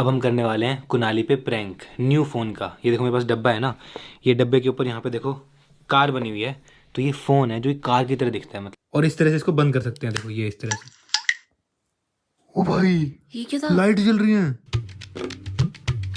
अब हम करने वाले हैं कुनाली पे प्रैंक न्यू फ़ोन का ये देखो मेरे पास डब्बा है ना ये डब्बे के ऊपर यहाँ पे देखो कार बनी हुई है तो ये फ़ोन है जो कार की तरह दिखता है मतलब और इस तरह से इसको बंद कर सकते हैं देखो ये इस तरह से ओ भाई ये क्या था लाइट जल रही है